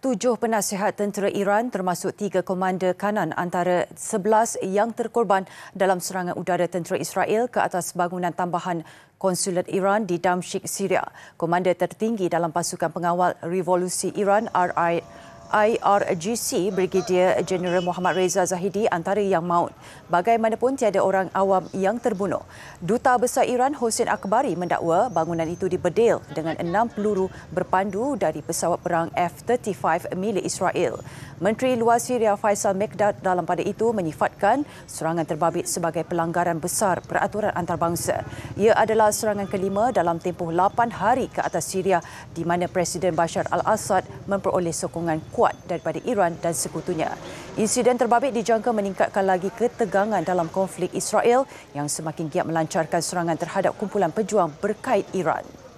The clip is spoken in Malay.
Tujuh penasihat tentera Iran termasuk tiga komander kanan antara sebelas yang terkorban dalam serangan udara tentera Israel ke atas bangunan tambahan konsulat Iran di Damsyik, Syria. Komander tertinggi dalam pasukan pengawal revolusi Iran, RIA, IRGC Brigadier General Muhammad Reza Zahidi antara yang maut. Bagaimanapun tiada orang awam yang terbunuh. Duta Besar Iran Hossein Akbari mendakwa bangunan itu dibedil dengan enam peluru berpandu dari pesawat perang F-35 milik Israel. Menteri Luar Syria Faisal Mekdad dalam pada itu menyifatkan serangan terbabit sebagai pelanggaran besar peraturan antarabangsa. Ia adalah serangan kelima dalam tempoh lapan hari ke atas Syria di mana Presiden Bashar al-Assad memperoleh sokongan kuat kuat daripada Iran dan sekutunya. Insiden terbabit dijangka meningkatkan lagi ketegangan dalam konflik Israel yang semakin giat melancarkan serangan terhadap kumpulan pejuang berkait Iran.